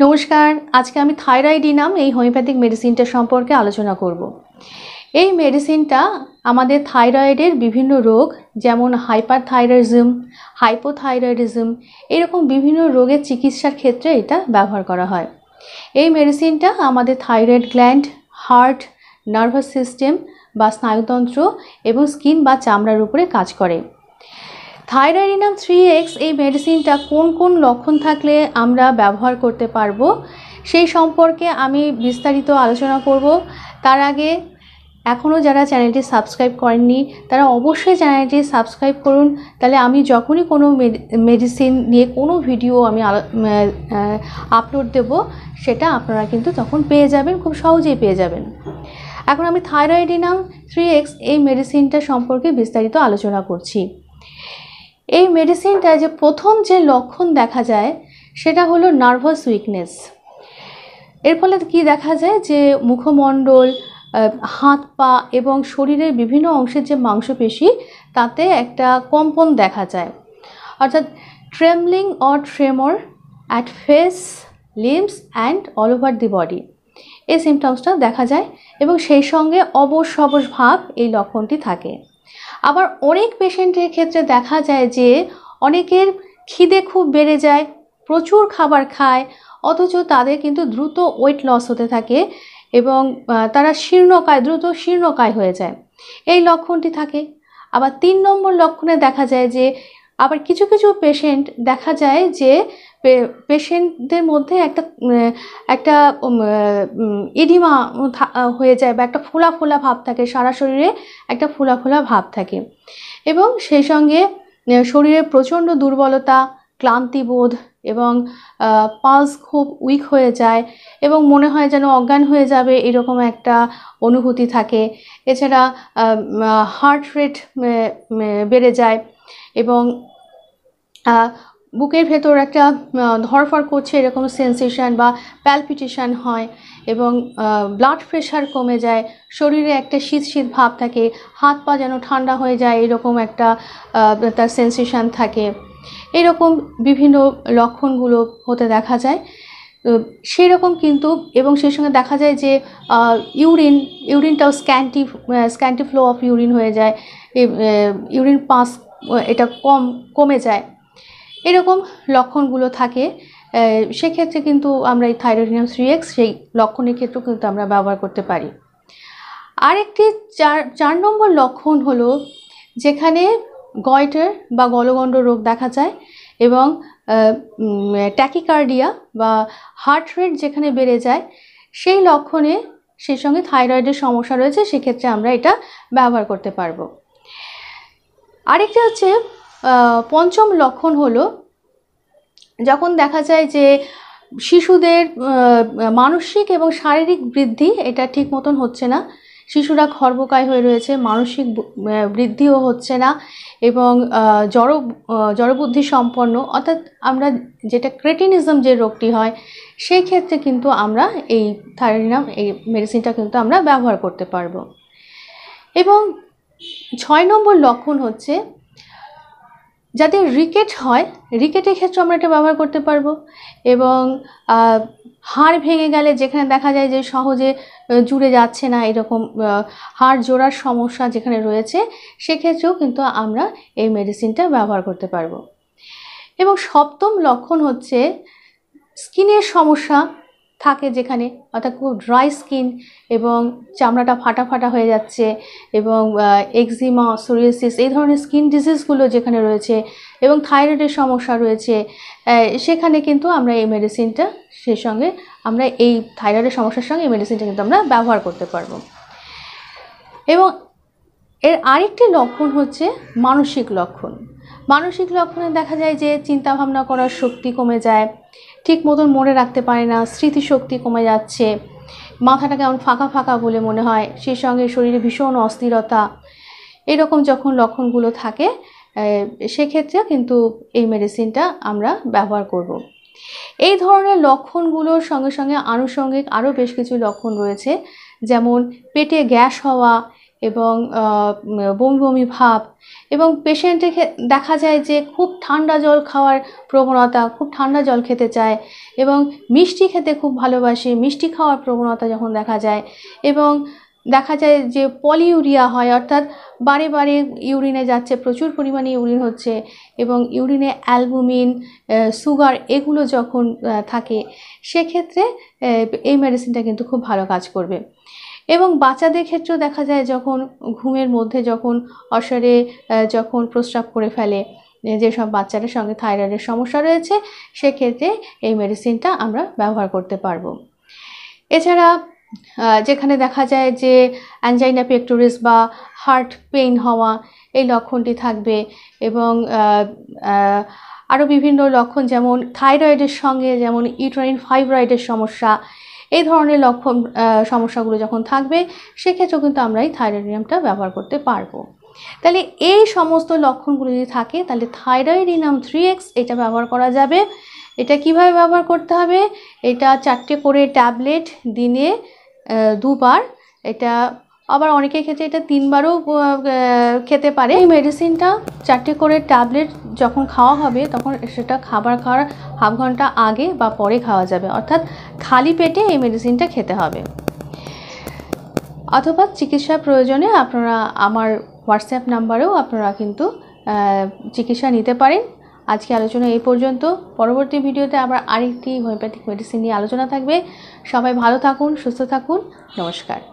নমস্কার আজকে আমি নাম এই হোমিওপ্যাথিক মেডিসিনটা সম্পর্কে আলোচনা করব। এই মেডিসিনটা আমাদের থাইরয়েডের বিভিন্ন রোগ যেমন হাইপার থাইরয়েডিজম হাইপোথাইরয়েডিজম এরকম বিভিন্ন রোগের চিকিৎসার ক্ষেত্রে এটা ব্যবহার করা হয় এই মেডিসিনটা আমাদের thyroid gland heart nervous system বা স্নায়ুতন্ত্র এবং স্কিন বা চামড়ার উপরে কাজ করে থাইরাইডিনাম থ্রি এক্স এই মেডিসিনটা কোন কোন লক্ষণ থাকলে আমরা ব্যবহার করতে পারবো সেই সম্পর্কে আমি বিস্তারিত আলোচনা করব তার আগে এখনও যারা চ্যানেলটি সাবস্ক্রাইব করেননি তারা অবশ্যই চ্যানেলটি সাবস্ক্রাইব করুন তাহলে আমি যখনই কোনো মেডিসিন নিয়ে কোনো ভিডিও আমি আপলোড দেব সেটা আপনারা কিন্তু তখন পেয়ে যাবেন খুব সহজেই পেয়ে যাবেন এখন আমি থাইরয়েডিনাম থ্রি এক্স এই মেডিসিনটা সম্পর্কে বিস্তারিত আলোচনা করছি এই মেডিসিনটায় যে প্রথম যে লক্ষণ দেখা যায় সেটা হলো নার্ভাস উইকনেস এর ফলে কি দেখা যায় যে মুখমণ্ডল হাত পা এবং শরীরের বিভিন্ন অংশের যে মাংসপেশি তাতে একটা কম্পন দেখা যায় অর্থাৎ trembling or tremor at face limbs and all over the body এই সিমটমসটা দেখা যায় এবং সেই সঙ্গে অবশ অবশ ভাব এই লক্ষণটি থাকে আবার অনেক পেশেন্টের ক্ষেত্রে দেখা যায় যে অনেকের খিদে খুব বেড়ে যায় প্রচুর খাবার খায় অথচ তাদের কিন্তু দ্রুত ওয়েট লস হতে থাকে এবং তারা শীর্ণকায় দ্রুত শীর্ণকায় হয়ে যায় এই লক্ষণটি থাকে আবার তিন নম্বর লক্ষণে দেখা যায় যে আবার কিছু কিছু পেশেন্ট দেখা যায় যে পেশেন্টদের মধ্যে একটা একটা ইডিমা হয়ে যায় বা একটা ফোলা ফোলা ভাব থাকে সারা শরীরে একটা ফোলা ফোলা ভাব থাকে এবং সেই সঙ্গে শরীরে প্রচণ্ড দুর্বলতা ক্লান্তিবোধ এবং পালস খুব উইক হয়ে যায় এবং মনে হয় যেন অজ্ঞান হয়ে যাবে এরকম একটা অনুভূতি থাকে এছাড়া হার্ট রেট বেড়ে যায় এবং বুকের ভেতর একটা ধরফর করছে এরকম সেন্সেশন বা প্যালপিটেশান হয় এবং ব্লাড প্রেশার কমে যায় শরীরে একটা শীত শীত ভাব থাকে হাত পা যেন ঠান্ডা হয়ে যায় এরকম একটা তার সেন্সেশন থাকে এরকম বিভিন্ন লক্ষণগুলো হতে দেখা যায় সেই রকম কিন্তু এবং সেই সঙ্গে দেখা যায় যে ইউরিন ইউরিনটাও scanty scanty flow of urine হয়ে যায় ইউরিন পাস এটা কম কমে যায় এরকম লক্ষণগুলো থাকে সেক্ষেত্রে কিন্তু আমরা এই থাইরোডিনাম সিএক্স সেই লক্ষণের ক্ষেত্রেও কিন্তু আমরা ব্যবহার করতে পারি আরেকটি চার চার নম্বর লক্ষণ হল যেখানে গয়টার বা গলগণ্ড রোগ দেখা যায় এবং ট্যাকিকার্ডিয়া বা হার্ট রেট যেখানে বেড়ে যায় সেই লক্ষণে সেই সঙ্গে থাইরয়েডের সমস্যা রয়েছে সেক্ষেত্রে আমরা এটা ব্যবহার করতে পারবো আরেকটা হচ্ছে পঞ্চম লক্ষণ হলো যখন দেখা যায় যে শিশুদের মানসিক এবং শারীরিক বৃদ্ধি এটা ঠিক মতন হচ্ছে না শিশুরা খর্বকায় হয়ে রয়েছে মানসিক বৃদ্ধিও হচ্ছে না এবং জড় জড়বুদ্ধি সম্পন্ন অর্থাৎ আমরা যেটা ক্রেটিনিজম যে রোগটি হয় সেই ক্ষেত্রে কিন্তু আমরা এই থাইরিনাম এই মেডিসিনটা কিন্তু আমরা ব্যবহার করতে পারবো এবং ছয় নম্বর লক্ষণ হচ্ছে যাদের রিকেট হয় রিকেটের ক্ষেত্রে আমরা এটা ব্যবহার করতে পারবো এবং হাড় ভেঙে গেলে যেখানে দেখা যায় যে সহজে জুড়ে যাচ্ছে না এরকম হাড় জোড়ার সমস্যা যেখানে রয়েছে সেক্ষেত্রেও কিন্তু আমরা এই মেডিসিনটা ব্যবহার করতে পারবো এবং সপ্তম লক্ষণ হচ্ছে স্কিনের সমস্যা থাকে যেখানে অর্থাৎ খুব ড্রাই স্কিন এবং চামড়াটা ফাটা ফাটা হয়ে যাচ্ছে এবং এক্সিমা সোরিয়াসিস এই ধরনের স্কিন ডিজিজগুলো যেখানে রয়েছে এবং থাইরয়েডের সমস্যা রয়েছে সেখানে কিন্তু আমরা এই মেডিসিনটা সেই সঙ্গে আমরা এই থাইরয়েডের সমস্যার সঙ্গে এই মেডিসিনটা কিন্তু আমরা ব্যবহার করতে পারবো এবং এর আরেকটি লক্ষণ হচ্ছে মানসিক লক্ষণ মানসিক লক্ষণে দেখা যায় যে চিন্তা ভাবনা করার শক্তি কমে যায় ঠিক মতন মনে রাখতে পারে না স্মৃতিশক্তি কমে যাচ্ছে মাথাটা কেমন ফাঁকা ফাঁকা বলে মনে হয় সেই সঙ্গে শরীরে ভীষণ অস্থিরতা এরকম যখন লক্ষণগুলো থাকে সেক্ষেত্রে কিন্তু এই মেডিসিনটা আমরা ব্যবহার করব। এই ধরনের লক্ষণগুলোর সঙ্গে সঙ্গে আনুষঙ্গিক আরও বেশ কিছু লক্ষণ রয়েছে যেমন পেটে গ্যাস হওয়া এবং বমি বমি ভাব এবং পেশেন্টে দেখা যায় যে খুব ঠান্ডা জল খাওয়ার প্রবণতা খুব ঠান্ডা জল খেতে চায় এবং মিষ্টি খেতে খুব ভালোবাসে মিষ্টি খাওয়ার প্রবণতা যখন দেখা যায় এবং দেখা যায় যে পলিউরিয়া হয় অর্থাৎ বারে বারে ইউরিনে যাচ্ছে প্রচুর পরিমাণে ইউরিন হচ্ছে এবং ইউরিনে অ্যালবুমিন সুগার এগুলো যখন থাকে সেক্ষেত্রে এই মেডিসিনটা কিন্তু খুব ভালো কাজ করবে এবং বাচ্চাদের ক্ষেত্রেও দেখা যায় যখন ঘুমের মধ্যে যখন অসরে যখন প্রস্রাব করে ফেলে যেসব বাচ্চাদের সঙ্গে থাইরয়েডের সমস্যা রয়েছে সেক্ষেত্রে এই মেডিসিনটা আমরা ব্যবহার করতে পারবো এছাড়া যেখানে দেখা যায় যে অ্যাঞ্জাইনা পেক্টোরিস বা হার্ট পেইন হওয়া এই লক্ষণটি থাকবে এবং আরও বিভিন্ন লক্ষণ যেমন থাইরয়েডের সঙ্গে যেমন ইউটারিন ফাইব্রয়েডের সমস্যা এই ধরনের লক্ষণ সমস্যাগুলো যখন থাকবে সেক্ষেত্রেও কিন্তু আমরা এই থাইরোডিনামটা ব্যবহার করতে পারবো তাহলে এই সমস্ত লক্ষণগুলো যদি থাকে তাহলে থাইরয়েডিনাম থ্রি এক্স এটা ব্যবহার করা যাবে এটা কিভাবে ব্যবহার করতে হবে এটা চারটে করে ট্যাবলেট দিনে দুবার এটা আবার অনেকের ক্ষেত্রে এটা তিনবারও খেতে পারে এই মেডিসিনটা চারটে করে ট্যাবলেট যখন খাওয়া হবে তখন সেটা খাবার খাওয়ার হাফ ঘন্টা আগে বা পরে খাওয়া যাবে অর্থাৎ খালি পেটে এই মেডিসিনটা খেতে হবে অথবা চিকিৎসা প্রয়োজনে আপনারা আমার হোয়াটসঅ্যাপ নাম্বারেও আপনারা কিন্তু চিকিৎসা নিতে পারেন আজকে আলোচনা এই পর্যন্ত পরবর্তী ভিডিওতে আবার আরেকটি হোমিওপ্যাথিক মেডিসিন নিয়ে আলোচনা থাকবে সবাই ভালো থাকুন সুস্থ থাকুন নমস্কার